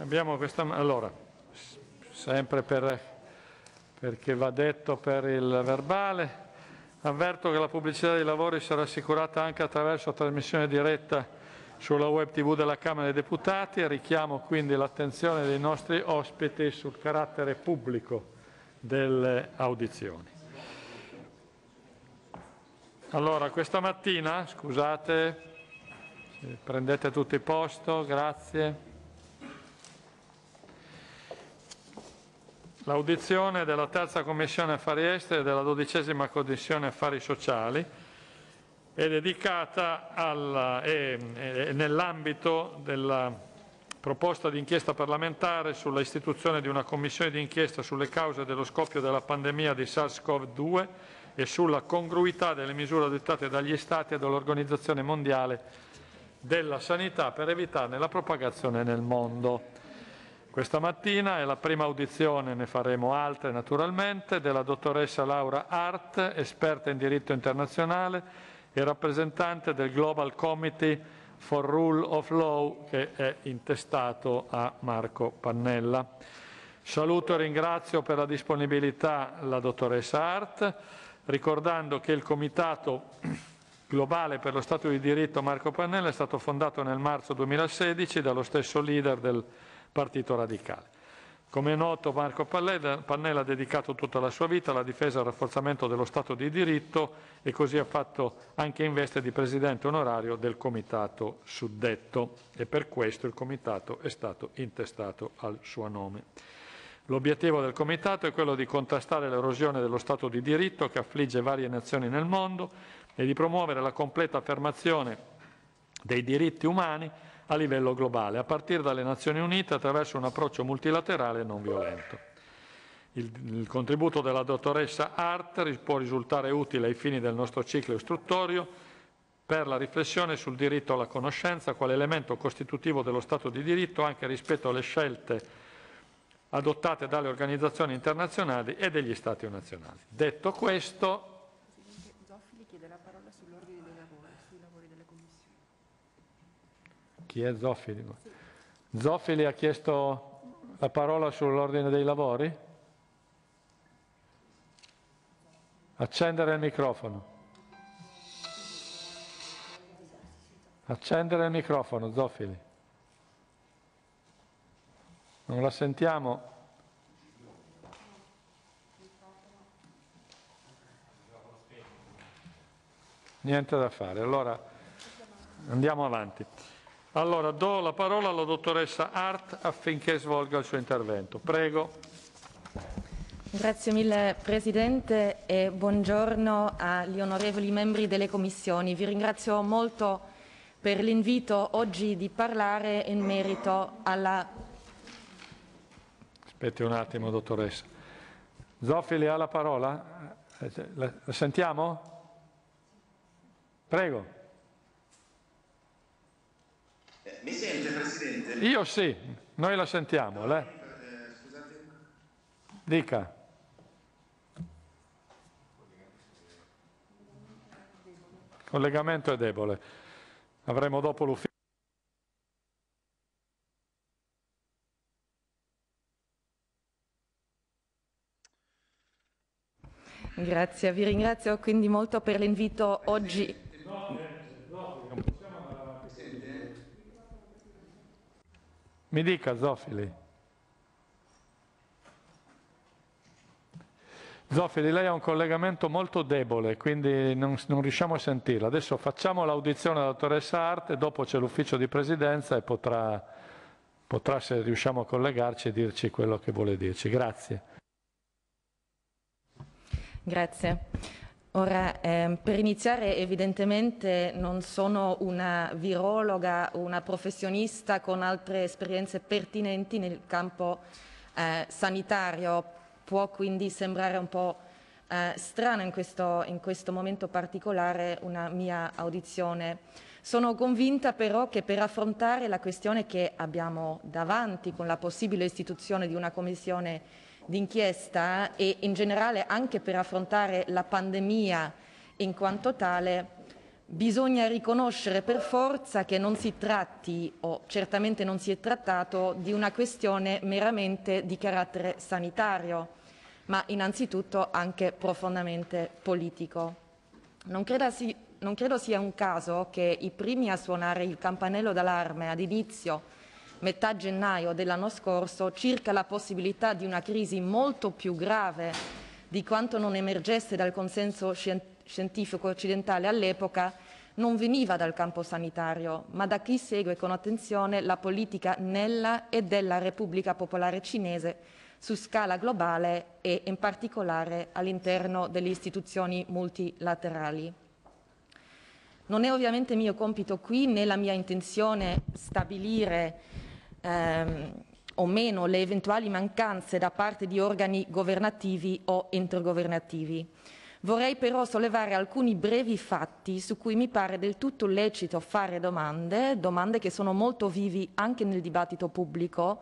Abbiamo questa, allora, sempre per, perché va detto per il verbale, avverto che la pubblicità dei lavori sarà assicurata anche attraverso la trasmissione diretta sulla web tv della Camera dei Deputati, richiamo quindi l'attenzione dei nostri ospiti sul carattere pubblico delle audizioni. Allora, questa mattina, scusate, prendete tutti posto, grazie. l'audizione della terza commissione affari esteri e della dodicesima commissione affari sociali è dedicata nell'ambito della proposta di inchiesta parlamentare sulla istituzione di una commissione di inchiesta sulle cause dello scoppio della pandemia di SARS-CoV-2 e sulla congruità delle misure adottate dagli Stati e dall'Organizzazione Mondiale della Sanità per evitarne la propagazione nel mondo. Questa mattina è la prima audizione, ne faremo altre naturalmente, della dottoressa Laura Hart, esperta in diritto internazionale e rappresentante del Global Committee for Rule of Law che è intestato a Marco Pannella. Saluto e ringrazio per la disponibilità la dottoressa Hart, ricordando che il Comitato globale per lo Stato di diritto Marco Pannella è stato fondato nel marzo 2016 dallo stesso leader del Partito Radicale. Come è noto, Marco Pannella ha dedicato tutta la sua vita alla difesa e al rafforzamento dello Stato di diritto e così ha fatto anche in veste di presidente onorario del comitato suddetto e per questo il comitato è stato intestato al suo nome. L'obiettivo del comitato è quello di contrastare l'erosione dello Stato di diritto che affligge varie nazioni nel mondo e di promuovere la completa affermazione dei diritti umani a livello globale, a partire dalle Nazioni Unite attraverso un approccio multilaterale non violento. Il, il contributo della dottoressa Hart può risultare utile ai fini del nostro ciclo istruttorio per la riflessione sul diritto alla conoscenza quale elemento costitutivo dello Stato di diritto anche rispetto alle scelte adottate dalle organizzazioni internazionali e degli Stati nazionali. Detto questo, Chi è Zoffili? Zoffili ha chiesto la parola sull'ordine dei lavori? Accendere il microfono. Accendere il microfono, Zoffili. Non la sentiamo. Niente da fare. Allora andiamo avanti. Allora do la parola alla dottoressa Art affinché svolga il suo intervento. Prego. Grazie mille Presidente e buongiorno agli onorevoli membri delle commissioni. Vi ringrazio molto per l'invito oggi di parlare in merito alla... Aspetti un attimo dottoressa. Zofili ha la parola? Eh, la sentiamo? Prego. Mi sente Presidente? Io sì, noi la sentiamo. No, eh. Scusate. Dica. Il collegamento è debole. Avremo dopo l'ufficio. Grazie, vi ringrazio quindi molto per l'invito oggi. Eh, Mi dica Zofili. Zofili, lei ha un collegamento molto debole, quindi non, non riusciamo a sentirla. Adesso facciamo l'audizione alla dottoressa Arte, dopo c'è l'ufficio di presidenza e potrà, potrà, se riusciamo a collegarci, dirci quello che vuole dirci. Grazie. Grazie. Ora, ehm, per iniziare evidentemente non sono una virologa, una professionista con altre esperienze pertinenti nel campo eh, sanitario, può quindi sembrare un po' eh, strana in questo, in questo momento particolare una mia audizione. Sono convinta però che per affrontare la questione che abbiamo davanti con la possibile istituzione di una commissione d'inchiesta e in generale anche per affrontare la pandemia in quanto tale, bisogna riconoscere per forza che non si tratti, o certamente non si è trattato, di una questione meramente di carattere sanitario, ma innanzitutto anche profondamente politico. Non, si, non credo sia un caso che i primi a suonare il campanello d'allarme ad inizio metà gennaio dell'anno scorso circa la possibilità di una crisi molto più grave di quanto non emergesse dal consenso scientifico occidentale all'epoca non veniva dal campo sanitario, ma da chi segue con attenzione la politica nella e della Repubblica Popolare Cinese su scala globale e in particolare all'interno delle istituzioni multilaterali. Non è ovviamente mio compito qui né la mia intenzione stabilire ehm, o meno le eventuali mancanze da parte di organi governativi o intergovernativi. Vorrei però sollevare alcuni brevi fatti su cui mi pare del tutto lecito fare domande, domande che sono molto vivi anche nel dibattito pubblico,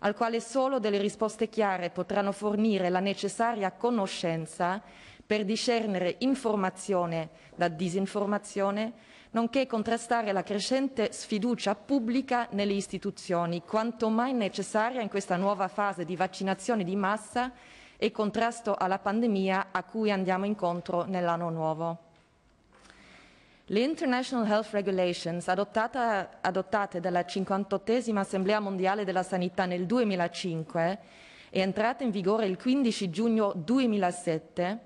al quale solo delle risposte chiare potranno fornire la necessaria conoscenza per discernere informazione da disinformazione, nonché contrastare la crescente sfiducia pubblica nelle istituzioni, quanto mai necessaria in questa nuova fase di vaccinazione di massa e contrasto alla pandemia a cui andiamo incontro nell'anno nuovo. Le International Health Regulations adottata, adottate dalla 58esima Assemblea Mondiale della Sanità nel 2005 e entrate in vigore il 15 giugno 2007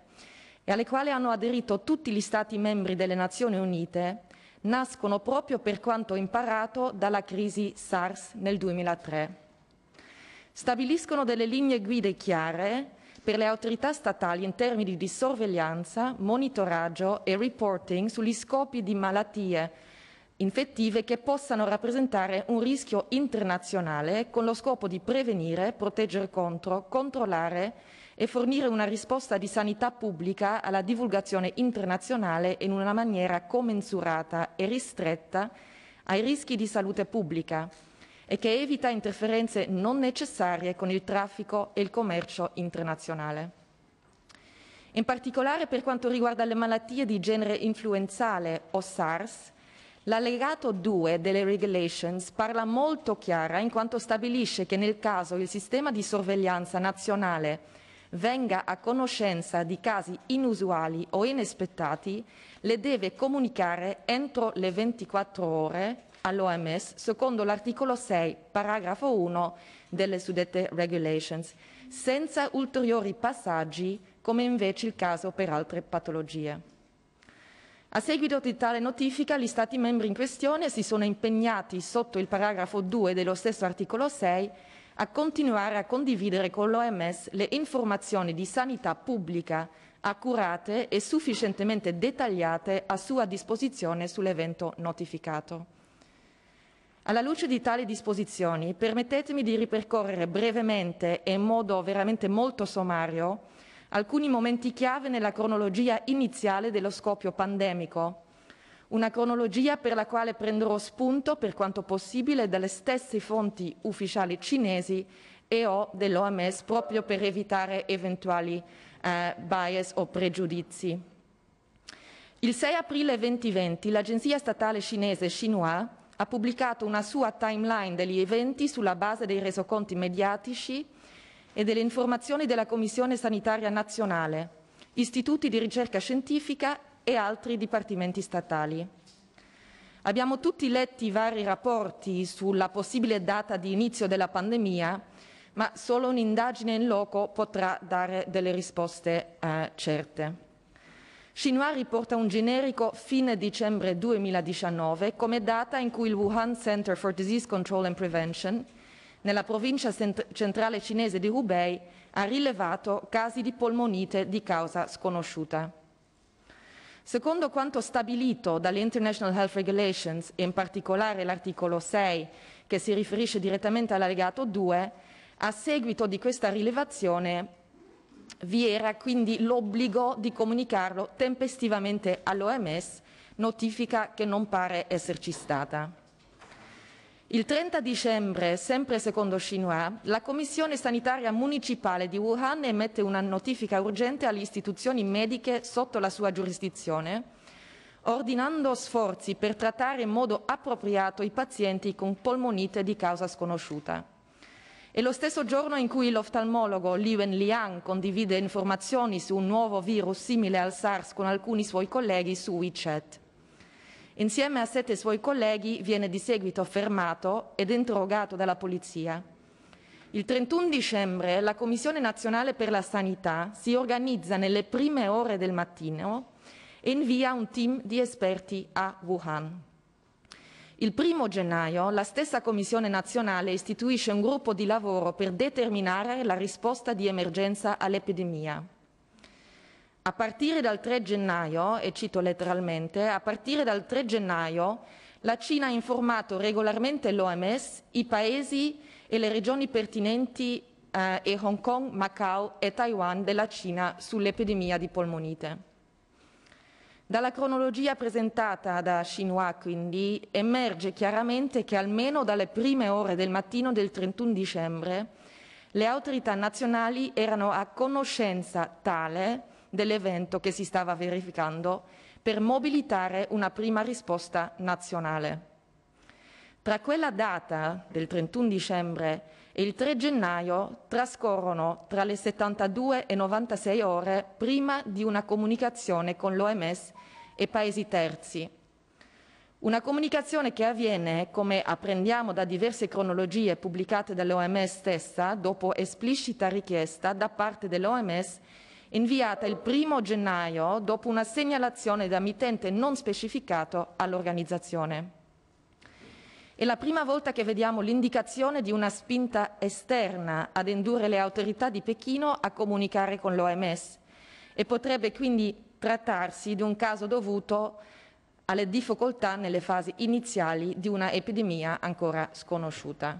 e alle quali hanno aderito tutti gli Stati membri delle Nazioni Unite, nascono proprio per quanto imparato dalla crisi SARS nel 2003. Stabiliscono delle linee guida chiare per le autorità statali in termini di sorveglianza, monitoraggio e reporting sugli scopi di malattie infettive che possano rappresentare un rischio internazionale con lo scopo di prevenire, proteggere contro, controllare e fornire una risposta di sanità pubblica alla divulgazione internazionale in una maniera commensurata e ristretta ai rischi di salute pubblica e che evita interferenze non necessarie con il traffico e il commercio internazionale. In particolare per quanto riguarda le malattie di genere influenzale o SARS, L'allegato 2 delle regulations parla molto chiara in quanto stabilisce che nel caso il sistema di sorveglianza nazionale venga a conoscenza di casi inusuali o inaspettati, le deve comunicare entro le 24 ore all'OMS secondo l'articolo 6, paragrafo 1 delle suddette regulations, senza ulteriori passaggi come invece il caso per altre patologie. A seguito di tale notifica, gli Stati membri in questione si sono impegnati sotto il paragrafo 2 dello stesso articolo 6 a continuare a condividere con l'OMS le informazioni di sanità pubblica accurate e sufficientemente dettagliate a sua disposizione sull'evento notificato. Alla luce di tali disposizioni, permettetemi di ripercorrere brevemente e in modo veramente molto sommario alcuni momenti chiave nella cronologia iniziale dello scoppio pandemico una cronologia per la quale prenderò spunto per quanto possibile dalle stesse fonti ufficiali cinesi e o dell'OMS proprio per evitare eventuali eh, bias o pregiudizi. Il 6 aprile 2020 l'agenzia statale cinese Xinhua ha pubblicato una sua timeline degli eventi sulla base dei resoconti mediatici e delle informazioni della Commissione sanitaria nazionale, istituti di ricerca scientifica e altri dipartimenti statali. Abbiamo tutti letti i vari rapporti sulla possibile data di inizio della pandemia, ma solo un'indagine in loco potrà dare delle risposte eh, certe. Xinhua riporta un generico fine dicembre 2019 come data in cui il Wuhan Center for Disease Control and Prevention nella provincia cent centrale cinese di Hubei ha rilevato casi di polmonite di causa sconosciuta. Secondo quanto stabilito dalle International Health Regulations e in particolare l'articolo 6 che si riferisce direttamente all'allegato 2, a seguito di questa rilevazione vi era quindi l'obbligo di comunicarlo tempestivamente all'OMS, notifica che non pare esserci stata. Il 30 dicembre, sempre secondo Xinhua, la Commissione Sanitaria Municipale di Wuhan emette una notifica urgente alle istituzioni mediche sotto la sua giurisdizione, ordinando sforzi per trattare in modo appropriato i pazienti con polmonite di causa sconosciuta. È lo stesso giorno in cui l'oftalmologo Li Wenliang condivide informazioni su un nuovo virus simile al SARS con alcuni suoi colleghi su WeChat. Insieme a sette suoi colleghi viene di seguito fermato ed interrogato dalla polizia. Il 31 dicembre la Commissione nazionale per la sanità si organizza nelle prime ore del mattino e invia un team di esperti a Wuhan. Il 1 gennaio la stessa Commissione nazionale istituisce un gruppo di lavoro per determinare la risposta di emergenza all'epidemia. A partire dal 3 gennaio, e cito letteralmente, a partire dal 3 gennaio la Cina ha informato regolarmente l'OMS, i paesi e le regioni pertinenti eh, e Hong Kong, Macao e Taiwan della Cina sull'epidemia di polmonite. Dalla cronologia presentata da Xinhua, quindi, emerge chiaramente che almeno dalle prime ore del mattino del 31 dicembre le autorità nazionali erano a conoscenza tale dell'evento che si stava verificando per mobilitare una prima risposta nazionale. Tra quella data del 31 dicembre e il 3 gennaio trascorrono tra le 72 e 96 ore prima di una comunicazione con l'OMS e paesi terzi. Una comunicazione che avviene, come apprendiamo da diverse cronologie pubblicate dall'OMS stessa, dopo esplicita richiesta da parte dell'OMS inviata il primo gennaio dopo una segnalazione da mitente non specificato all'organizzazione. È la prima volta che vediamo l'indicazione di una spinta esterna ad indurre le autorità di Pechino a comunicare con l'OMS e potrebbe quindi trattarsi di un caso dovuto alle difficoltà nelle fasi iniziali di una epidemia ancora sconosciuta.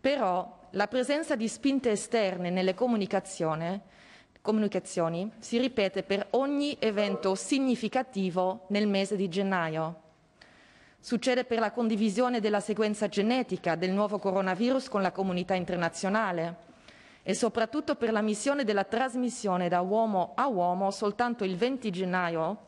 Però la presenza di spinte esterne nelle comunicazioni comunicazioni si ripete per ogni evento significativo nel mese di gennaio. Succede per la condivisione della sequenza genetica del nuovo coronavirus con la comunità internazionale e soprattutto per la missione della trasmissione da uomo a uomo soltanto il 20 gennaio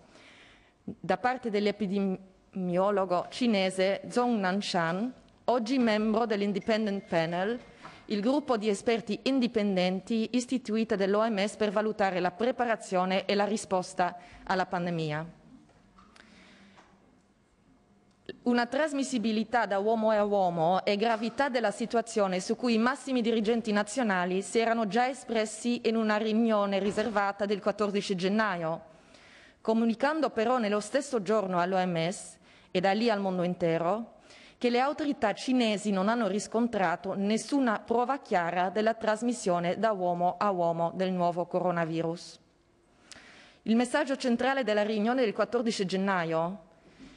da parte dell'epidemiologo cinese Zhong Nanshan, oggi membro dell'Independent Panel il gruppo di esperti indipendenti istituito dall'OMS per valutare la preparazione e la risposta alla pandemia. Una trasmissibilità da uomo a uomo e gravità della situazione su cui i massimi dirigenti nazionali si erano già espressi in una riunione riservata del 14 gennaio, comunicando però nello stesso giorno all'OMS e da lì al mondo intero che le autorità cinesi non hanno riscontrato nessuna prova chiara della trasmissione da uomo a uomo del nuovo coronavirus. Il messaggio centrale della riunione del 14 gennaio,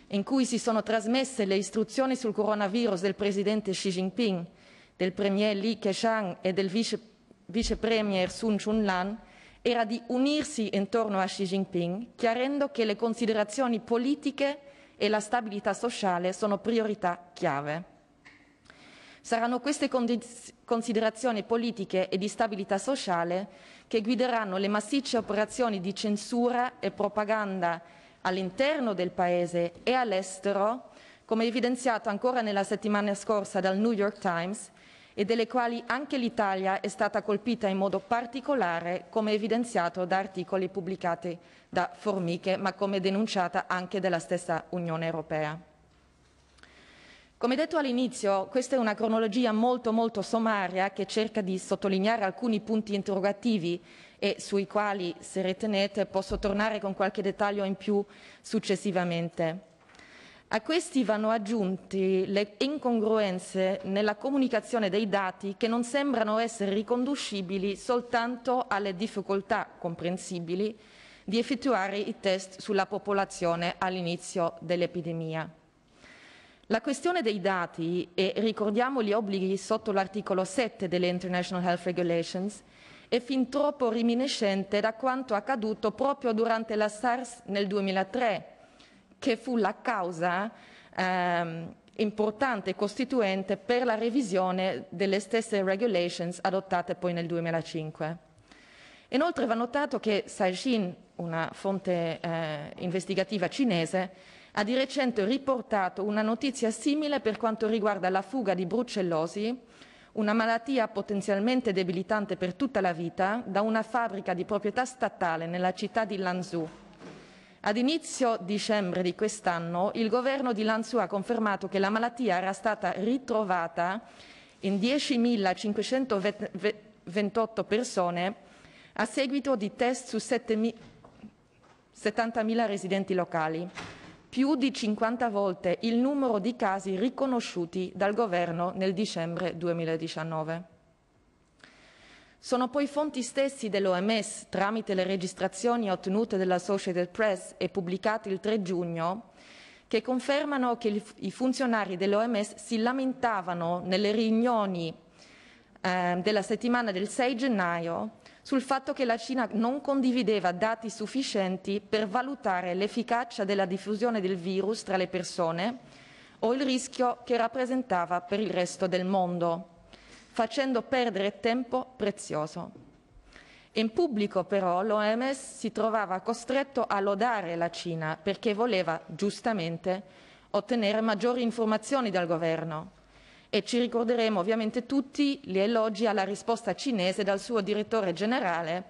in cui si sono trasmesse le istruzioni sul coronavirus del presidente Xi Jinping, del premier Li Keqiang e del vice, vice premier Sun Chun-Lan, era di unirsi intorno a Xi Jinping, chiarendo che le considerazioni politiche e la stabilità sociale sono priorità chiave. Saranno queste considerazioni politiche e di stabilità sociale che guideranno le massicce operazioni di censura e propaganda all'interno del Paese e all'estero, come evidenziato ancora nella settimana scorsa dal New York Times, e delle quali anche l'Italia è stata colpita in modo particolare, come evidenziato da articoli pubblicati da Formiche, ma come denunciata anche dalla stessa Unione Europea. Come detto all'inizio, questa è una cronologia molto molto sommaria che cerca di sottolineare alcuni punti interrogativi e sui quali, se ritenete, posso tornare con qualche dettaglio in più successivamente. A questi vanno aggiunte le incongruenze nella comunicazione dei dati che non sembrano essere riconducibili soltanto alle difficoltà comprensibili di effettuare i test sulla popolazione all'inizio dell'epidemia. La questione dei dati, e ricordiamo gli obblighi sotto l'articolo 7 delle International Health Regulations, è fin troppo reminiscente da quanto accaduto proprio durante la SARS nel 2003 che fu la causa ehm, importante e costituente per la revisione delle stesse regulations adottate poi nel 2005. Inoltre va notato che Saixin, una fonte eh, investigativa cinese, ha di recente riportato una notizia simile per quanto riguarda la fuga di brucellosi, una malattia potenzialmente debilitante per tutta la vita, da una fabbrica di proprietà statale nella città di Lanzhou ad inizio dicembre di quest'anno il governo di Lanzhou ha confermato che la malattia era stata ritrovata in 10.528 persone a seguito di test su 70.000 residenti locali, più di 50 volte il numero di casi riconosciuti dal governo nel dicembre 2019. Sono poi fonti stessi dell'OMS, tramite le registrazioni ottenute dalla Associated Press e pubblicate il 3 giugno, che confermano che i funzionari dell'OMS si lamentavano nelle riunioni eh, della settimana del 6 gennaio sul fatto che la Cina non condivideva dati sufficienti per valutare l'efficacia della diffusione del virus tra le persone o il rischio che rappresentava per il resto del mondo facendo perdere tempo prezioso. In pubblico però l'OMS si trovava costretto a lodare la Cina perché voleva, giustamente, ottenere maggiori informazioni dal governo. E ci ricorderemo ovviamente tutti gli elogi alla risposta cinese dal suo direttore generale,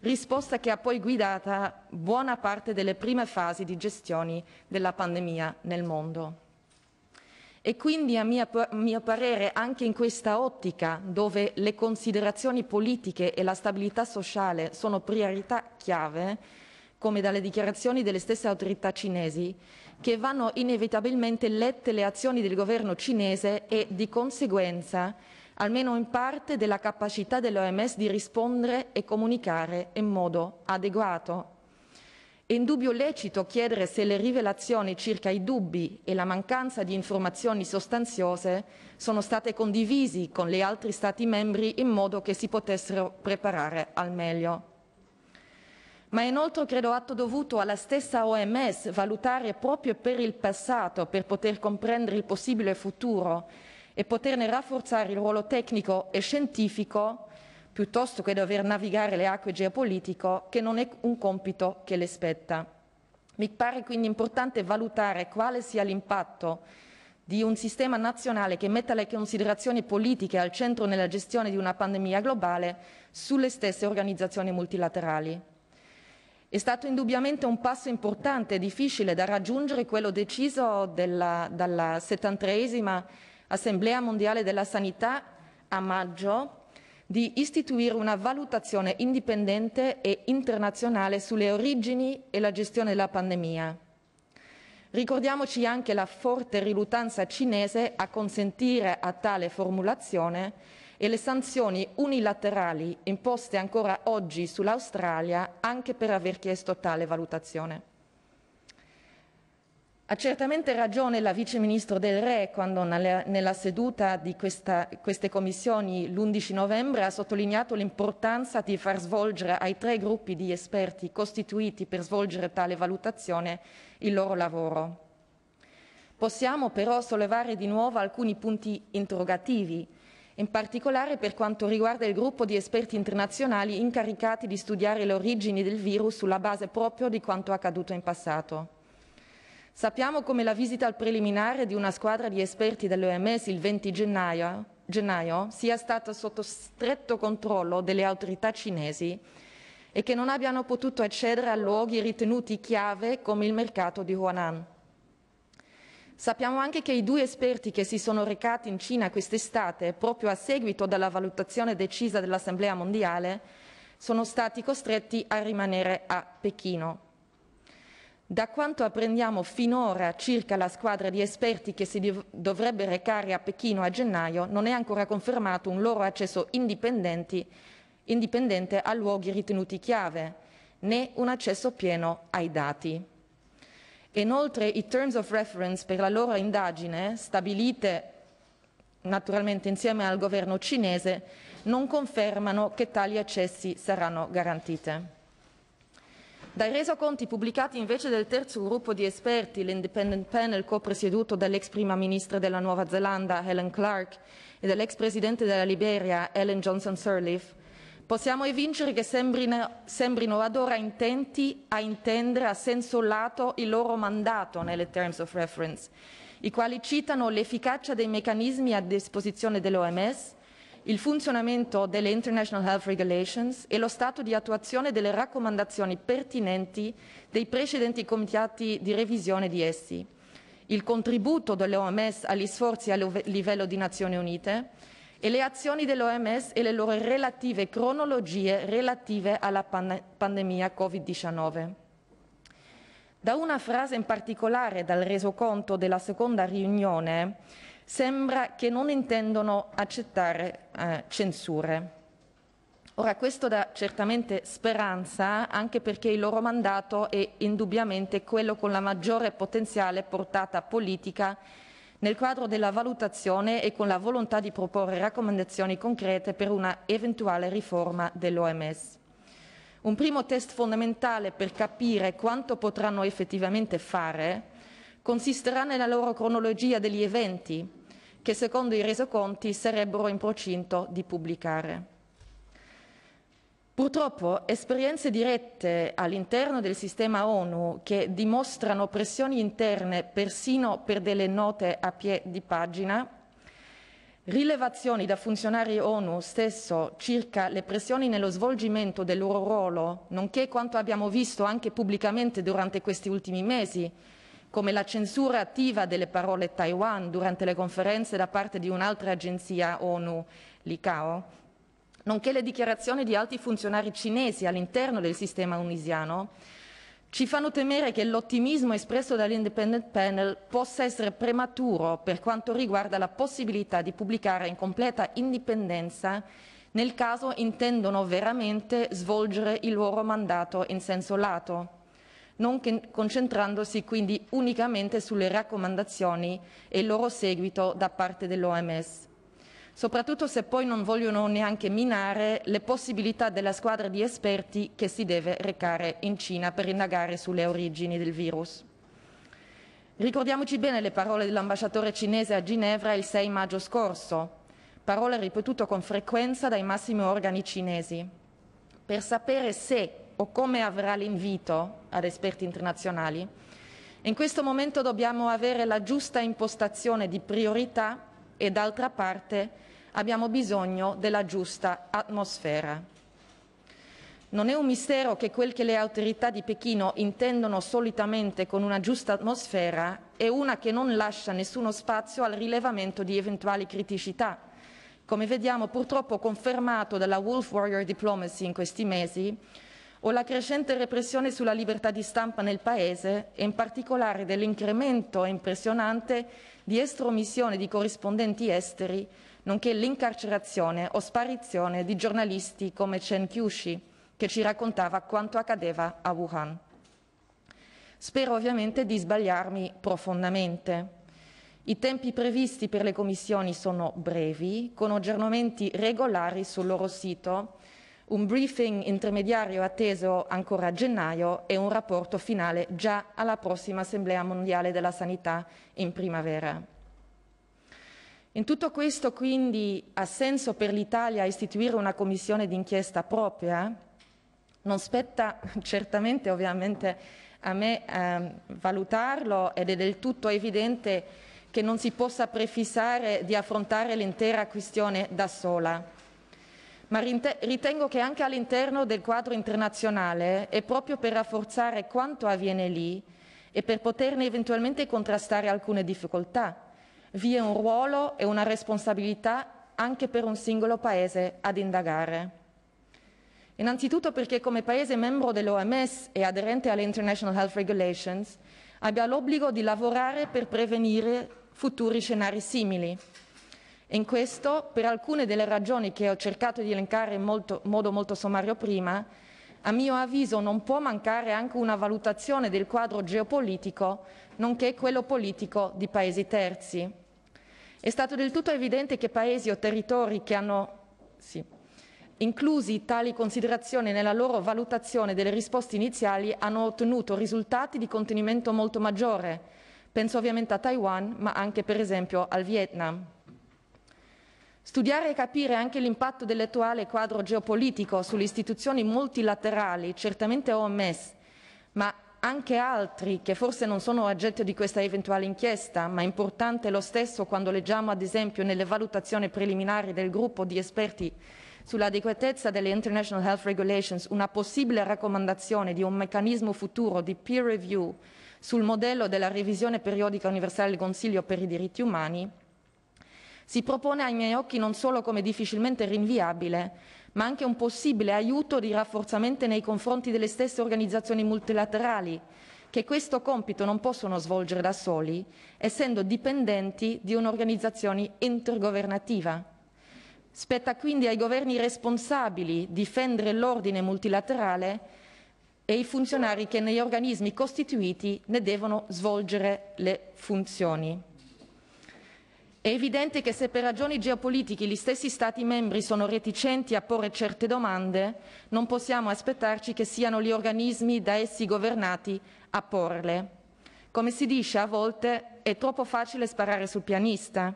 risposta che ha poi guidata buona parte delle prime fasi di gestione della pandemia nel mondo. E quindi a mio parere anche in questa ottica dove le considerazioni politiche e la stabilità sociale sono priorità chiave, come dalle dichiarazioni delle stesse autorità cinesi, che vanno inevitabilmente lette le azioni del governo cinese e di conseguenza almeno in parte della capacità dell'OMS di rispondere e comunicare in modo adeguato è indubbio lecito chiedere se le rivelazioni circa i dubbi e la mancanza di informazioni sostanziose sono state condivisi con gli altri Stati membri in modo che si potessero preparare al meglio. Ma è inoltre credo atto dovuto alla stessa OMS valutare proprio per il passato, per poter comprendere il possibile futuro e poterne rafforzare il ruolo tecnico e scientifico, piuttosto che dover navigare le acque geopolitico, che non è un compito che le spetta. Mi pare quindi importante valutare quale sia l'impatto di un sistema nazionale che metta le considerazioni politiche al centro nella gestione di una pandemia globale sulle stesse organizzazioni multilaterali. È stato indubbiamente un passo importante e difficile da raggiungere quello deciso della, dalla 73 Assemblea Mondiale della Sanità a maggio di istituire una valutazione indipendente e internazionale sulle origini e la gestione della pandemia. Ricordiamoci anche la forte riluttanza cinese a consentire a tale formulazione e le sanzioni unilaterali imposte ancora oggi sull'Australia anche per aver chiesto tale valutazione. Ha certamente ragione la Vice Ministro del Re quando nella seduta di questa, queste commissioni l'11 novembre ha sottolineato l'importanza di far svolgere ai tre gruppi di esperti costituiti per svolgere tale valutazione il loro lavoro. Possiamo però sollevare di nuovo alcuni punti interrogativi, in particolare per quanto riguarda il gruppo di esperti internazionali incaricati di studiare le origini del virus sulla base proprio di quanto accaduto in passato. Sappiamo come la visita al preliminare di una squadra di esperti dell'OMS il 20 gennaio, gennaio sia stata sotto stretto controllo delle autorità cinesi e che non abbiano potuto accedere a luoghi ritenuti chiave come il mercato di Huanan. Sappiamo anche che i due esperti che si sono recati in Cina quest'estate, proprio a seguito della valutazione decisa dell'Assemblea mondiale, sono stati costretti a rimanere a Pechino. Da quanto apprendiamo finora circa la squadra di esperti che si dovrebbe recare a Pechino a gennaio, non è ancora confermato un loro accesso indipendente a luoghi ritenuti chiave, né un accesso pieno ai dati. Inoltre i terms of reference per la loro indagine, stabilite naturalmente insieme al governo cinese, non confermano che tali accessi saranno garantite. Dai resoconti pubblicati invece del terzo gruppo di esperti, l'Independent Panel copresieduto dall'ex prima ministra della Nuova Zelanda Helen Clark e dall'ex presidente della Liberia Ellen Johnson Sirleaf, possiamo evincere che sembrino, sembrino ad ora intenti a intendere a senso lato il loro mandato nelle Terms of Reference, i quali citano l'efficacia dei meccanismi a disposizione dell'OMS, il funzionamento delle International Health Regulations e lo stato di attuazione delle raccomandazioni pertinenti dei precedenti comitati di revisione di essi, il contributo dell'OMS agli sforzi a livello di Nazioni Unite e le azioni dell'OMS e le loro relative cronologie relative alla pand pandemia Covid-19. Da una frase in particolare dal resoconto della seconda riunione, sembra che non intendono accettare eh, censure. Ora questo dà certamente speranza anche perché il loro mandato è indubbiamente quello con la maggiore potenziale portata politica nel quadro della valutazione e con la volontà di proporre raccomandazioni concrete per una eventuale riforma dell'OMS. Un primo test fondamentale per capire quanto potranno effettivamente fare consisterà nella loro cronologia degli eventi, che secondo i resoconti sarebbero in procinto di pubblicare. Purtroppo esperienze dirette all'interno del sistema ONU che dimostrano pressioni interne persino per delle note a piè di pagina, rilevazioni da funzionari ONU stesso circa le pressioni nello svolgimento del loro ruolo, nonché quanto abbiamo visto anche pubblicamente durante questi ultimi mesi, come la censura attiva delle parole Taiwan durante le conferenze da parte di un'altra agenzia ONU, l'ICAO, nonché le dichiarazioni di alti funzionari cinesi all'interno del sistema unisiano, ci fanno temere che l'ottimismo espresso dall'Independent Panel possa essere prematuro per quanto riguarda la possibilità di pubblicare in completa indipendenza nel caso intendono veramente svolgere il loro mandato in senso lato non concentrandosi quindi unicamente sulle raccomandazioni e il loro seguito da parte dell'OMS. Soprattutto se poi non vogliono neanche minare le possibilità della squadra di esperti che si deve recare in Cina per indagare sulle origini del virus. Ricordiamoci bene le parole dell'ambasciatore cinese a Ginevra il 6 maggio scorso, parole ripetute con frequenza dai massimi organi cinesi. Per sapere se o come avrà l'invito ad esperti internazionali, in questo momento dobbiamo avere la giusta impostazione di priorità e d'altra parte abbiamo bisogno della giusta atmosfera. Non è un mistero che quel che le autorità di Pechino intendono solitamente con una giusta atmosfera è una che non lascia nessuno spazio al rilevamento di eventuali criticità, come vediamo purtroppo confermato dalla Wolf Warrior Diplomacy in questi mesi, o la crescente repressione sulla libertà di stampa nel Paese e in particolare dell'incremento impressionante di estromissione di corrispondenti esteri, nonché l'incarcerazione o sparizione di giornalisti come Chen Kyushi, che ci raccontava quanto accadeva a Wuhan. Spero ovviamente di sbagliarmi profondamente. I tempi previsti per le commissioni sono brevi, con aggiornamenti regolari sul loro sito, un briefing intermediario atteso ancora a gennaio e un rapporto finale già alla prossima Assemblea Mondiale della Sanità in primavera. In tutto questo quindi ha senso per l'Italia istituire una commissione d'inchiesta propria? Non spetta certamente ovviamente a me eh, valutarlo ed è del tutto evidente che non si possa prefissare di affrontare l'intera questione da sola ma ritengo che anche all'interno del quadro internazionale e proprio per rafforzare quanto avviene lì e per poterne eventualmente contrastare alcune difficoltà, vi è un ruolo e una responsabilità anche per un singolo Paese ad indagare. Innanzitutto perché come Paese membro dell'OMS e aderente alle International Health Regulations abbia l'obbligo di lavorare per prevenire futuri scenari simili in questo, per alcune delle ragioni che ho cercato di elencare in molto, modo molto sommario prima, a mio avviso non può mancare anche una valutazione del quadro geopolitico, nonché quello politico di paesi terzi. È stato del tutto evidente che paesi o territori che hanno sì, inclusi tali considerazioni nella loro valutazione delle risposte iniziali hanno ottenuto risultati di contenimento molto maggiore. Penso ovviamente a Taiwan, ma anche per esempio al Vietnam. Studiare e capire anche l'impatto dell'attuale quadro geopolitico sulle istituzioni multilaterali, certamente OMS, ma anche altri che forse non sono oggetto di questa eventuale inchiesta, ma è importante lo stesso quando leggiamo ad esempio nelle valutazioni preliminari del gruppo di esperti sull'adeguatezza delle International Health Regulations una possibile raccomandazione di un meccanismo futuro di peer review sul modello della revisione periodica universale del Consiglio per i diritti umani, si propone ai miei occhi non solo come difficilmente rinviabile, ma anche un possibile aiuto di rafforzamento nei confronti delle stesse organizzazioni multilaterali, che questo compito non possono svolgere da soli, essendo dipendenti di un'organizzazione intergovernativa. Spetta quindi ai governi responsabili difendere l'ordine multilaterale e i funzionari che negli organismi costituiti ne devono svolgere le funzioni. È evidente che se per ragioni geopolitiche gli stessi Stati membri sono reticenti a porre certe domande, non possiamo aspettarci che siano gli organismi da essi governati a porle. Come si dice a volte, è troppo facile sparare sul pianista.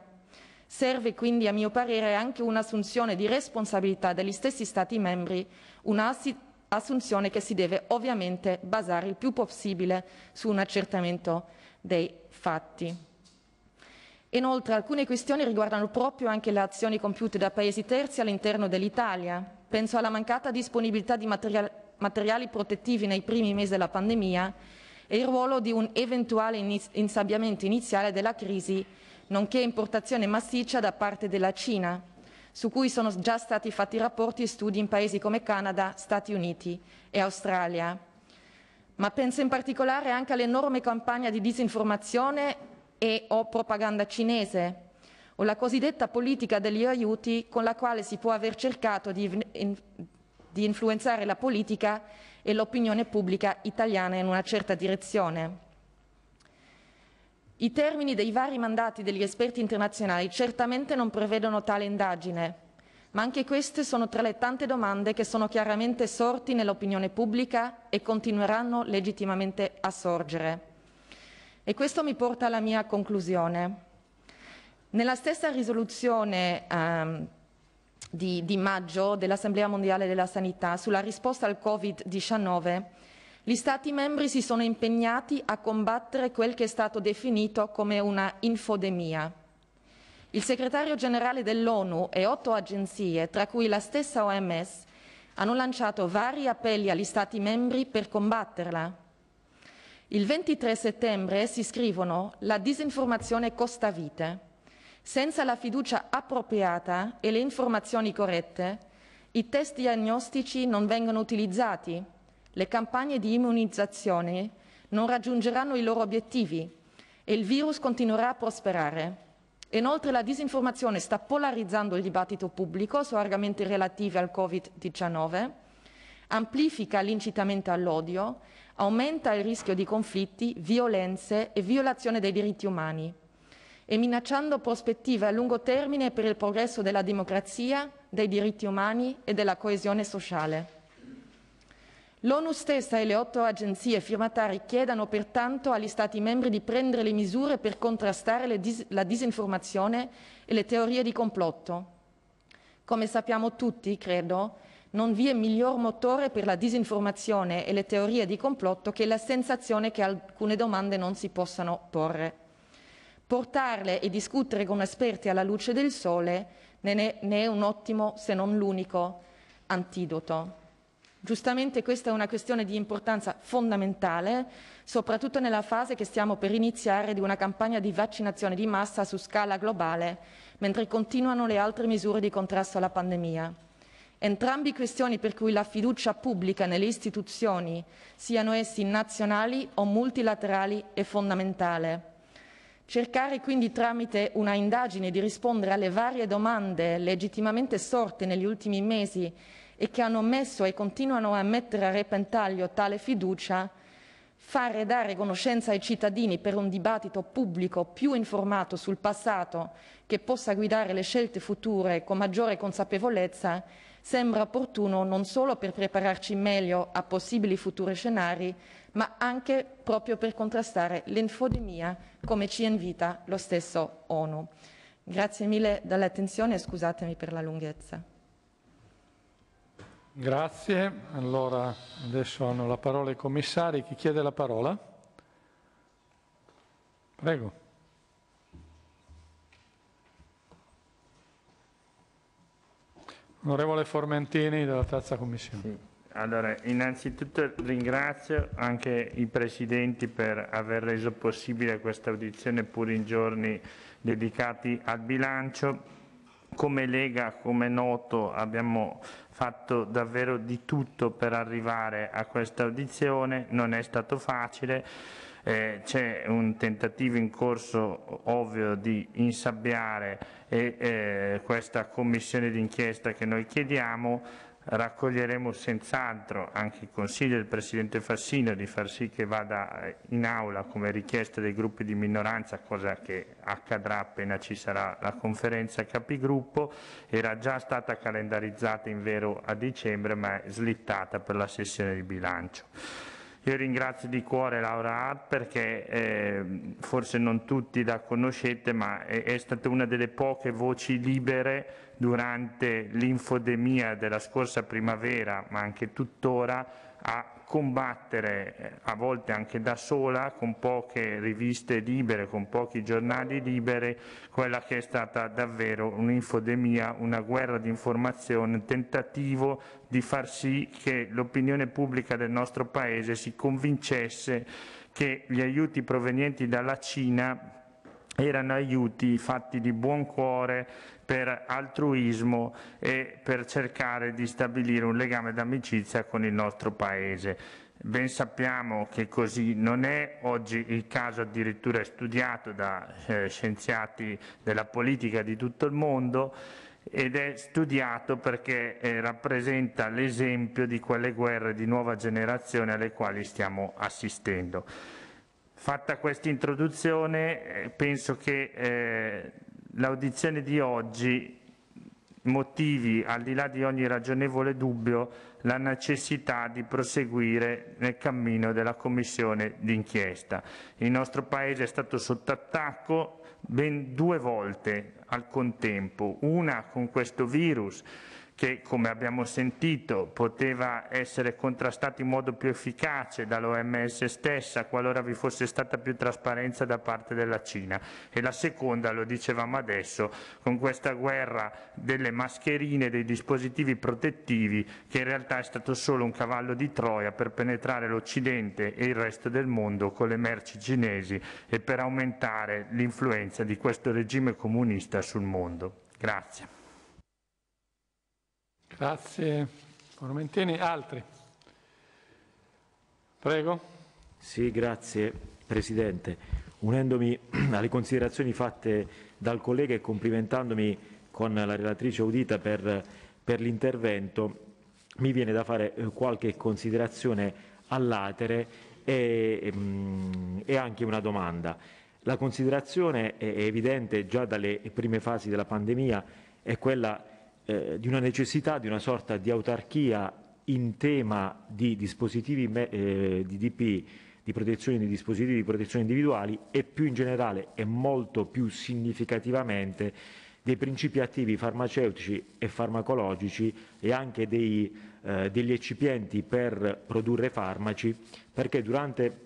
Serve quindi, a mio parere, anche un'assunzione di responsabilità degli stessi Stati membri, un'assunzione che si deve ovviamente basare il più possibile su un accertamento dei fatti. Inoltre alcune questioni riguardano proprio anche le azioni compiute da paesi terzi all'interno dell'Italia. Penso alla mancata disponibilità di materiali, materiali protettivi nei primi mesi della pandemia e il ruolo di un eventuale insabbiamento iniziale della crisi, nonché importazione massiccia da parte della Cina, su cui sono già stati fatti rapporti e studi in paesi come Canada, Stati Uniti e Australia. Ma penso in particolare anche all'enorme campagna di disinformazione e o propaganda cinese o la cosiddetta politica degli aiuti con la quale si può aver cercato di, in, di influenzare la politica e l'opinione pubblica italiana in una certa direzione. I termini dei vari mandati degli esperti internazionali certamente non prevedono tale indagine, ma anche queste sono tra le tante domande che sono chiaramente sorti nell'opinione pubblica e continueranno legittimamente a sorgere. E questo mi porta alla mia conclusione. Nella stessa risoluzione ehm, di, di maggio dell'Assemblea Mondiale della Sanità sulla risposta al Covid-19, gli Stati membri si sono impegnati a combattere quel che è stato definito come una infodemia. Il segretario generale dell'ONU e otto agenzie, tra cui la stessa OMS, hanno lanciato vari appelli agli Stati membri per combatterla. Il 23 settembre si scrivono la disinformazione costa vite. Senza la fiducia appropriata e le informazioni corrette, i test diagnostici non vengono utilizzati, le campagne di immunizzazione non raggiungeranno i loro obiettivi e il virus continuerà a prosperare. Inoltre la disinformazione sta polarizzando il dibattito pubblico su argomenti relativi al Covid-19, amplifica l'incitamento all'odio, aumenta il rischio di conflitti, violenze e violazione dei diritti umani e minacciando prospettive a lungo termine per il progresso della democrazia, dei diritti umani e della coesione sociale. L'ONU stessa e le otto agenzie firmatari chiedono pertanto agli Stati membri di prendere le misure per contrastare dis la disinformazione e le teorie di complotto. Come sappiamo tutti, credo, non vi è miglior motore per la disinformazione e le teorie di complotto che la sensazione che alcune domande non si possano porre. Portarle e discutere con esperti alla luce del sole ne è un ottimo, se non l'unico, antidoto. Giustamente questa è una questione di importanza fondamentale, soprattutto nella fase che stiamo per iniziare di una campagna di vaccinazione di massa su scala globale, mentre continuano le altre misure di contrasto alla pandemia. Entrambi questioni per cui la fiducia pubblica nelle istituzioni, siano essi nazionali o multilaterali, è fondamentale. Cercare quindi tramite una indagine di rispondere alle varie domande legittimamente sorte negli ultimi mesi e che hanno messo e continuano a mettere a repentaglio tale fiducia, fare dare conoscenza ai cittadini per un dibattito pubblico più informato sul passato che possa guidare le scelte future con maggiore consapevolezza sembra opportuno non solo per prepararci meglio a possibili futuri scenari, ma anche proprio per contrastare l'infodemia come ci invita lo stesso ONU. Grazie mille dell'attenzione e scusatemi per la lunghezza. Grazie. Allora adesso hanno la parola i commissari. Chi chiede la parola? Prego. Onorevole Formentini della terza commissione. Sì. Allora, innanzitutto ringrazio anche i presidenti per aver reso possibile questa audizione pur in giorni dedicati al bilancio. Come Lega, come noto, abbiamo fatto davvero di tutto per arrivare a questa audizione, non è stato facile eh, c'è un tentativo in corso ovvio di insabbiare e, eh, questa commissione d'inchiesta che noi chiediamo, raccoglieremo senz'altro anche il consiglio del Presidente Fassino di far sì che vada in aula come richiesta dei gruppi di minoranza, cosa che accadrà appena ci sarà la conferenza capigruppo, era già stata calendarizzata in vero a dicembre ma è slittata per la sessione di bilancio. Io ringrazio di cuore Laura Hart perché eh, forse non tutti la conoscete, ma è, è, stata una delle poche voci libere durante l'infodemia della scorsa primavera, ma anche tuttora, a combattere eh, a volte anche da sola, con poche riviste libere, con pochi giornali liberi, quella che è stata davvero un'infodemia, una guerra di informazione, un tentativo di far sì che l'opinione pubblica del nostro Paese si convincesse che gli aiuti provenienti dalla Cina erano aiuti fatti di buon cuore per altruismo e per cercare di stabilire un legame d'amicizia con il nostro paese. Ben sappiamo che così non è, oggi il caso addirittura è studiato da eh, scienziati della politica di tutto il mondo ed è studiato perché eh, rappresenta l'esempio di quelle guerre di nuova generazione alle quali stiamo assistendo. Fatta questa introduzione, eh, penso che eh, l'audizione di oggi motivi, al di là di ogni ragionevole dubbio, la necessità di proseguire nel cammino della Commissione d'inchiesta. Il nostro Paese è stato sotto attacco ben due volte al contempo, una con questo virus che come abbiamo sentito poteva essere contrastato in modo più efficace dall'OMS stessa qualora vi fosse stata più trasparenza da parte della Cina e la seconda, lo dicevamo adesso, con questa guerra delle mascherine, dei dispositivi protettivi che in realtà è stato solo un cavallo di Troia per penetrare l'Occidente e il resto del mondo con le merci cinesi e per aumentare l'influenza di questo regime comunista sul mondo. Grazie. Grazie Formentini. Altri? Prego. Sì, grazie Presidente. Unendomi alle considerazioni fatte dal collega e complimentandomi con la relatrice Udita per, per l'intervento, mi viene da fare eh, qualche considerazione all'atere e, mm, e anche una domanda. La considerazione è evidente già dalle prime fasi della pandemia, è quella eh, di una necessità di una sorta di autarchia in tema di dispositivi eh, di DP, di protezione di dispositivi di protezione individuali e più in generale e molto più significativamente dei principi attivi farmaceutici e farmacologici e anche dei, eh, degli eccipienti per produrre farmaci, perché durante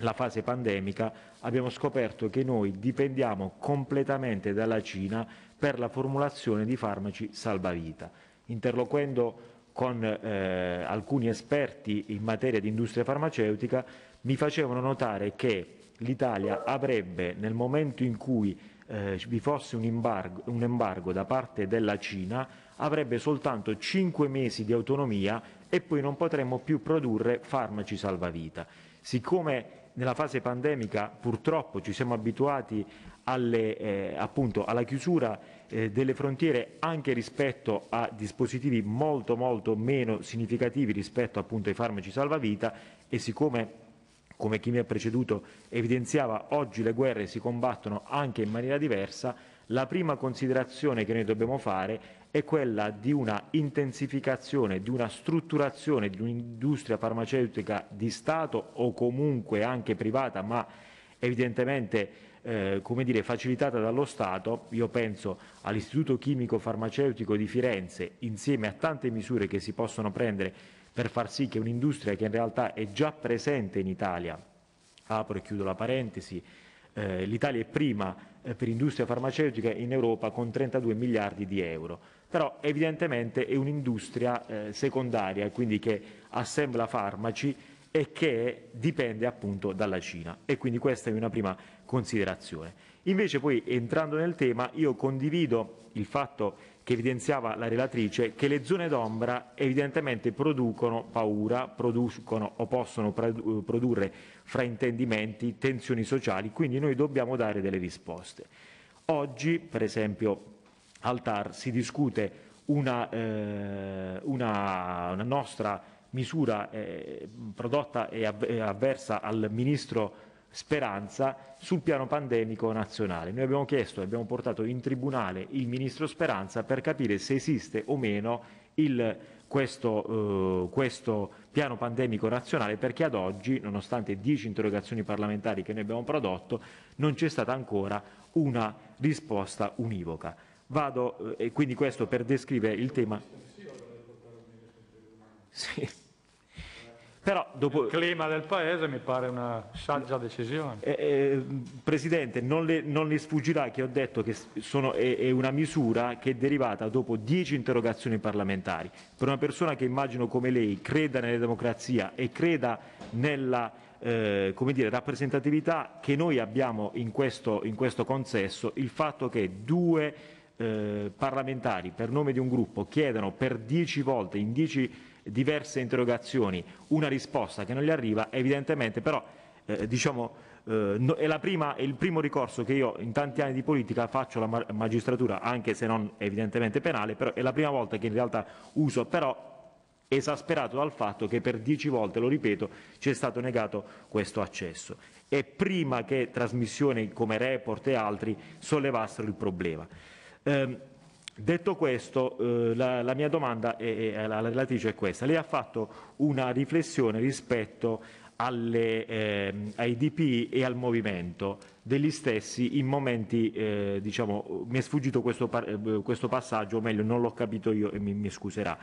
la fase pandemica abbiamo scoperto che noi dipendiamo completamente dalla Cina per la formulazione di farmaci salvavita. Interloquendo con eh, alcuni esperti in materia di industria farmaceutica mi facevano notare che l'Italia avrebbe nel momento in cui eh, vi fosse un embargo, un embargo da parte della Cina avrebbe soltanto 5 mesi di autonomia e poi non potremmo più produrre farmaci salvavita. Siccome nella fase pandemica purtroppo ci siamo abituati alle, eh, appunto, alla chiusura eh, delle frontiere anche rispetto a dispositivi molto molto meno significativi rispetto appunto ai farmaci salvavita e siccome come chi mi ha preceduto evidenziava, oggi le guerre si combattono anche in maniera diversa, la prima considerazione che noi dobbiamo fare è quella di una intensificazione, di una strutturazione di un'industria farmaceutica di Stato o comunque anche privata, ma evidentemente eh, come dire, facilitata dallo Stato, io penso all'Istituto Chimico Farmaceutico di Firenze, insieme a tante misure che si possono prendere per far sì che un'industria che in realtà è già presente in Italia, apro e chiudo la parentesi, eh, l'Italia è prima eh, per industria farmaceutica in Europa con 32 miliardi di euro, però evidentemente è un'industria eh, secondaria, quindi che assembla farmaci e che dipende appunto dalla Cina. E quindi questa è una prima considerazione. Invece poi entrando nel tema io condivido il fatto che evidenziava la relatrice che le zone d'ombra evidentemente producono paura, producono o possono produrre fraintendimenti, tensioni sociali, quindi noi dobbiamo dare delle risposte. Oggi, per esempio, al TAR si discute una, eh, una, una nostra misura eh, prodotta e avversa al ministro Speranza sul piano pandemico nazionale. Noi abbiamo chiesto e abbiamo portato in tribunale il ministro Speranza per capire se esiste o meno il, questo, eh, questo, piano pandemico nazionale perché ad oggi, nonostante dieci interrogazioni parlamentari che noi abbiamo prodotto, non c'è stata ancora una risposta univoca. Vado, eh, quindi questo per descrivere il tema. Sì. Però dopo... Il clima del paese mi pare una saggia decisione. Eh, eh, Presidente, non le, non le, sfuggirà che ho detto che sono, è, è, una misura che è derivata dopo dieci interrogazioni parlamentari. Per una persona che immagino come lei creda nella democrazia e creda nella eh, dire, rappresentatività che noi abbiamo in questo, in questo consesso, il fatto che due eh, parlamentari per nome di un gruppo chiedano per dieci volte in dieci interrogazioni diverse interrogazioni, una risposta che non gli arriva, evidentemente però eh, diciamo, eh, no, è, prima, è, il primo ricorso che io in tanti anni di politica faccio alla magistratura, anche se non evidentemente penale, però è la prima volta che in realtà uso, però esasperato dal fatto che per dieci volte, lo ripeto, ci è stato negato questo accesso e prima che trasmissioni come Report e altri sollevassero il problema. Eh, Detto questo, eh, la, la, mia domanda alla relatrice è questa. Lei ha fatto una riflessione rispetto alle, eh, ai DP e al movimento degli stessi in momenti, eh, diciamo, mi è sfuggito questo, eh, questo, passaggio, o meglio non l'ho capito io e mi, mi scuserà.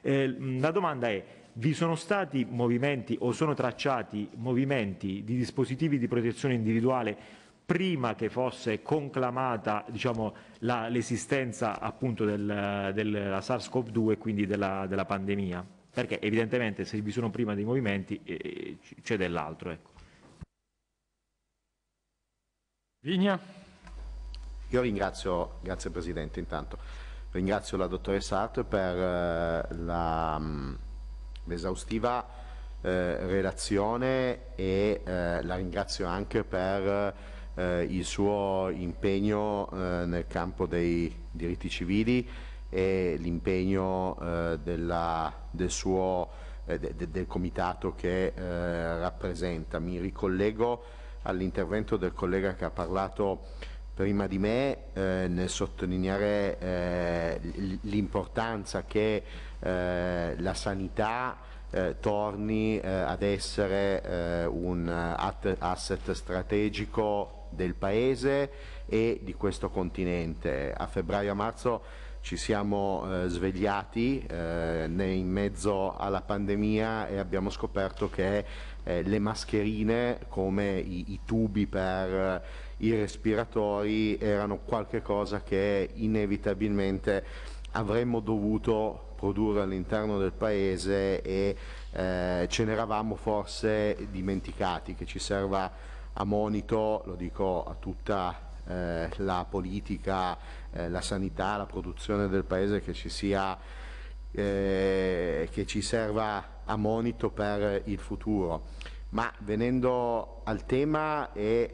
Eh, la domanda è, vi sono stati movimenti o sono tracciati movimenti di dispositivi di protezione individuale prima che fosse conclamata diciamo, la, l'esistenza appunto del, della SARS-CoV-2 e quindi della, della, pandemia, perché evidentemente se vi sono prima dei movimenti eh, c'è dell'altro. Ecco. Vigna. Io ringrazio, grazie Presidente intanto, ringrazio la dottoressa Arthur per eh, la, mm, l'esaustiva eh, relazione e eh, la ringrazio anche per eh, il suo impegno eh, nel campo dei diritti civili e l'impegno eh, del suo eh, de, del comitato che eh, rappresenta. Mi ricollego all'intervento del collega che ha parlato prima di me eh, nel sottolineare eh, l'importanza che eh, la sanità eh, torni ad essere un asset strategico del paese e di questo continente. A febbraio e marzo ci siamo eh, svegliati eh, in mezzo alla pandemia e abbiamo scoperto che eh, le mascherine come i, i tubi per eh, i respiratori erano qualcosa che inevitabilmente avremmo dovuto produrre all'interno del paese e eh, ce ne eravamo forse dimenticati che ci serva a monito, lo dico a tutta eh, la politica, eh, la sanità, la produzione del Paese, che ci, sia, eh, che ci serva a monito per il futuro. Ma venendo al tema è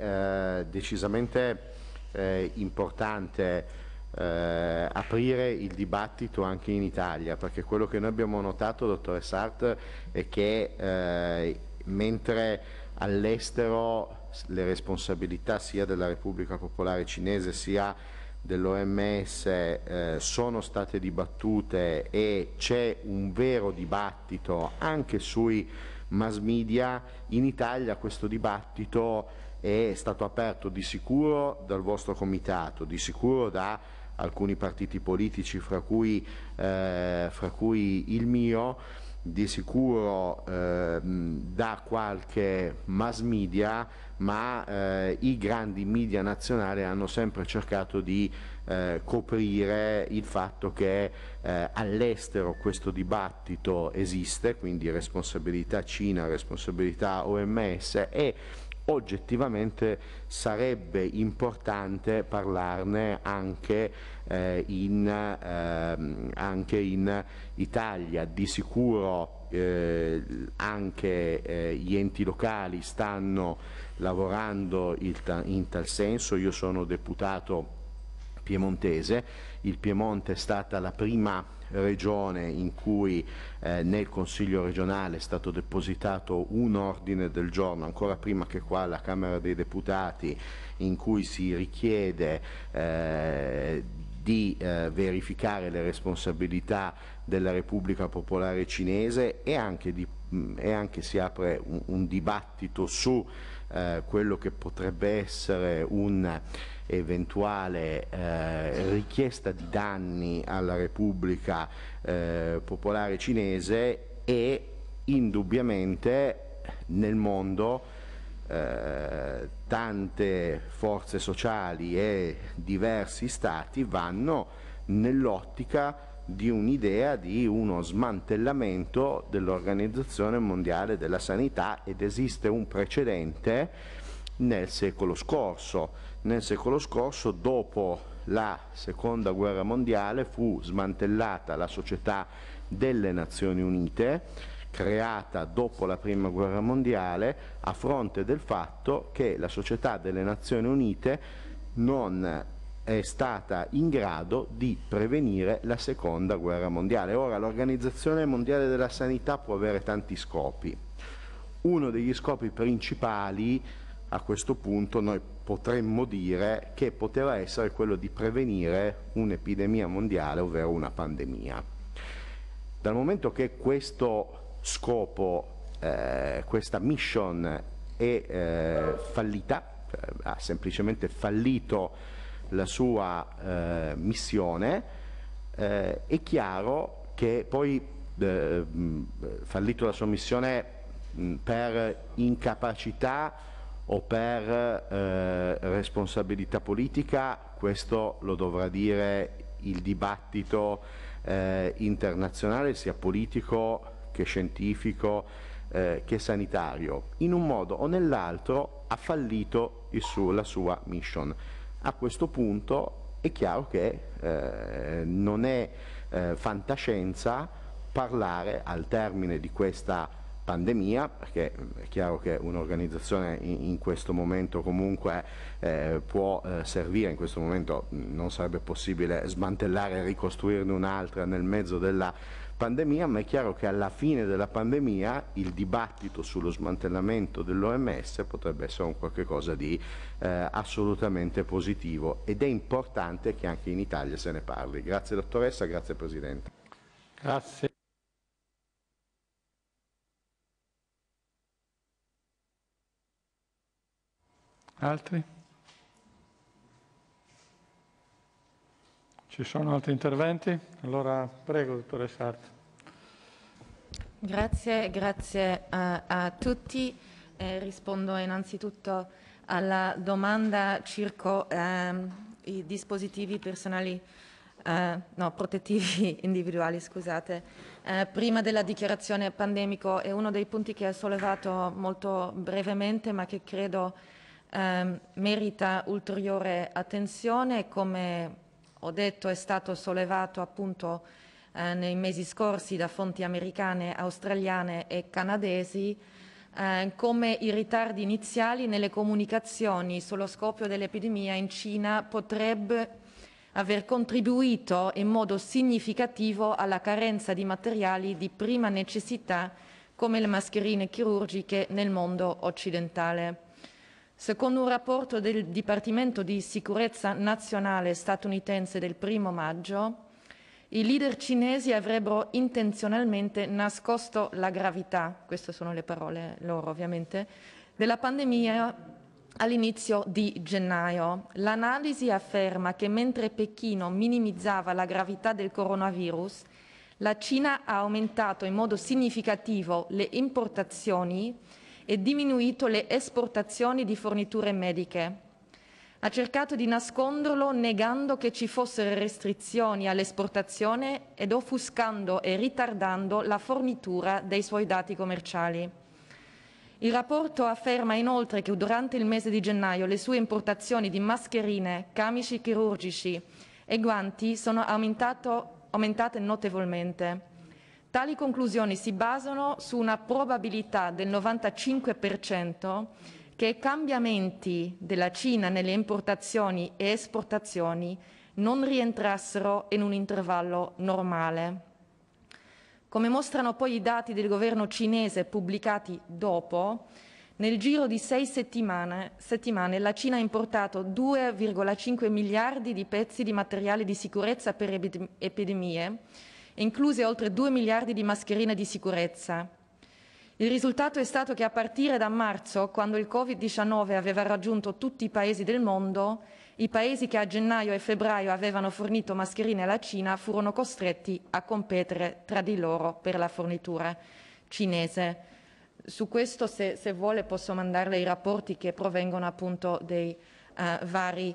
eh, decisamente eh, importante eh, aprire il dibattito anche in Italia, perché quello che noi abbiamo notato, dottore Sartre, è che mentre all'estero le responsabilità sia della Repubblica Popolare Cinese sia dell'OMS eh, sono state dibattute e c'è un vero dibattito anche sui mass media, in Italia questo dibattito è stato aperto di sicuro dal vostro comitato, di sicuro da alcuni partiti politici, fra cui, eh, fra cui il mio, di sicuro eh, da qualche mass media, ma eh, i grandi media nazionali hanno sempre cercato di eh, coprire il fatto che eh, all'estero questo dibattito esiste, quindi responsabilità Cina, responsabilità OMS e oggettivamente sarebbe importante parlarne anche, eh, in, eh, anche in Italia. Di sicuro eh, anche eh, gli enti locali stanno lavorando ta in tal senso, io sono deputato piemontese. Il Piemonte è stata la prima regione in cui eh, nel Consiglio regionale è stato depositato un ordine del giorno, ancora prima che qua la Camera dei Deputati, in cui si richiede eh, di eh, verificare le responsabilità della Repubblica Popolare Cinese e anche, di, mm, e anche si apre un, un dibattito su eh, quello che potrebbe essere un eventuale eh, richiesta di danni alla Repubblica eh, Popolare Cinese e indubbiamente nel mondo eh, tante forze sociali e diversi stati vanno nell'ottica di un'idea di uno smantellamento dell'Organizzazione Mondiale della Sanità ed esiste un precedente nel secolo scorso nel secolo scorso, dopo la seconda guerra mondiale, fu smantellata la società delle Nazioni Unite, creata dopo la prima guerra mondiale, a fronte del fatto che la società delle Nazioni Unite non è stata in grado di prevenire la seconda guerra mondiale. Ora l'Organizzazione Mondiale della Sanità può avere tanti scopi. Uno degli scopi principali a questo punto noi potremmo dire che poteva essere quello di prevenire un'epidemia mondiale, ovvero una pandemia. Dal momento che questo scopo, eh, questa mission è eh, fallita, cioè, ha semplicemente fallito la sua eh, missione, eh, è chiaro che poi eh, fallito la sua missione mh, per incapacità o per eh, responsabilità politica, questo lo dovrà dire il dibattito eh, internazionale sia politico che scientifico eh, che sanitario. In un modo o nell'altro ha fallito su la sua mission. A questo punto è chiaro che eh, non è eh, fantascienza parlare al termine di questa pandemia, perché mm, è chiaro che un'organizzazione in, questo momento comunque eh, può eh, servire, in questo momento mm, non sarebbe possibile smantellare e ricostruirne un'altra nel mezzo della pandemia, ma è chiaro che alla fine della pandemia il dibattito sullo smantellamento dell'OMS potrebbe essere un qualche cosa di eh, assolutamente positivo ed è importante che anche in Italia se ne parli. Grazie dottoressa, grazie Presidente. Grazie. Altri? Ci sono altri interventi? Allora prego, dottoressa Art. Grazie, grazie a, eh, a tutti. Eh, rispondo innanzitutto alla domanda circa eh, i dispositivi personali, eh, no, protettivi individuali, scusate. Eh, prima della dichiarazione pandemico è uno dei punti che ha sollevato molto brevemente, ma che credo Ehm, merita ulteriore attenzione, come ho detto è stato sollevato appunto eh, nei mesi scorsi da fonti americane, australiane e canadesi, eh, come i ritardi iniziali nelle comunicazioni sullo scoppio dell'epidemia in Cina potrebbe aver contribuito in modo significativo alla carenza di materiali di prima necessità come le mascherine chirurgiche nel mondo occidentale. Secondo un rapporto del Dipartimento di Sicurezza Nazionale statunitense del 1 maggio, i leader cinesi avrebbero intenzionalmente nascosto la gravità, queste sono le parole loro ovviamente, della pandemia all'inizio di gennaio. L'analisi afferma che mentre Pechino minimizzava la gravità del coronavirus, la Cina ha aumentato in modo significativo le importazioni e diminuito le esportazioni di forniture mediche. Ha cercato di nasconderlo negando che ci fossero restrizioni all'esportazione ed offuscando e ritardando la fornitura dei suoi dati commerciali. Il rapporto afferma inoltre che durante il mese di gennaio le sue importazioni di mascherine, camici chirurgici e guanti sono aumentate notevolmente. Tali conclusioni si basano su una probabilità del 95% che cambiamenti della Cina nelle importazioni e esportazioni non rientrassero in un intervallo normale. Come mostrano poi i dati del governo cinese pubblicati dopo, nel giro di sei settimane, settimane la Cina ha importato 2,5 miliardi di pezzi di materiale di sicurezza per epidemie, incluse oltre 2 miliardi di mascherine di sicurezza. Il risultato è stato che a partire da marzo, quando il Covid-19 aveva raggiunto tutti i paesi del mondo, i paesi che a gennaio e febbraio avevano fornito mascherine alla Cina furono costretti a competere tra di loro per la fornitura cinese. Su questo, se, se vuole, posso mandarle i rapporti che provengono appunto dei uh, vari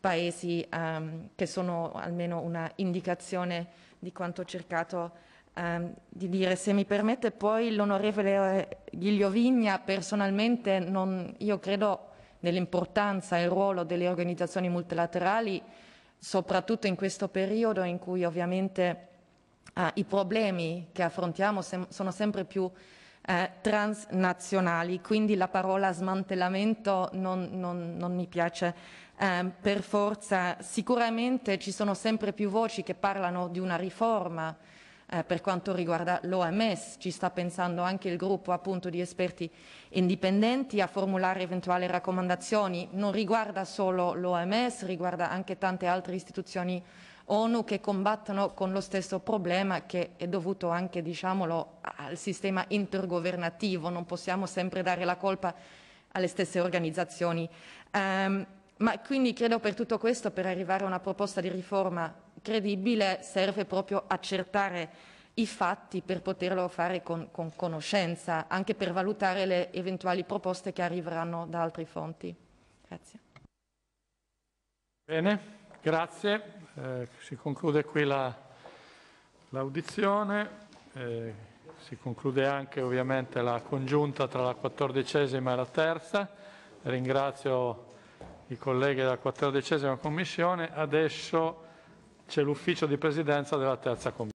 paesi um, che sono almeno una indicazione di quanto ho cercato ehm, di dire. Se mi permette poi l'onorevole eh, Vigna, personalmente non, io credo nell'importanza e il ruolo delle organizzazioni multilaterali, soprattutto in questo periodo in cui ovviamente eh, i problemi che affrontiamo sem sono sempre più eh, transnazionali, quindi la parola smantellamento non, non, non mi piace Ehm, per forza sicuramente ci sono sempre più voci che parlano di una riforma eh, per quanto riguarda l'OMS, ci sta pensando anche il gruppo appunto di esperti indipendenti a formulare eventuali raccomandazioni, non riguarda solo l'OMS, riguarda anche tante altre istituzioni ONU che combattono con lo stesso problema che è dovuto anche diciamolo, al sistema intergovernativo, non possiamo sempre dare la colpa alle stesse organizzazioni. Um, ma quindi credo per tutto questo, per arrivare a una proposta di riforma credibile, serve proprio accertare i fatti per poterlo fare con, con conoscenza, anche per valutare le eventuali proposte che arriveranno da altre fonti. Grazie. Bene, grazie. Eh, si conclude qui l'audizione. La, eh, si conclude anche ovviamente la congiunta tra la quattordicesima e la terza. Ringrazio i colleghi della quattordicesima Commissione, adesso c'è l'ufficio di presidenza della terza Commissione.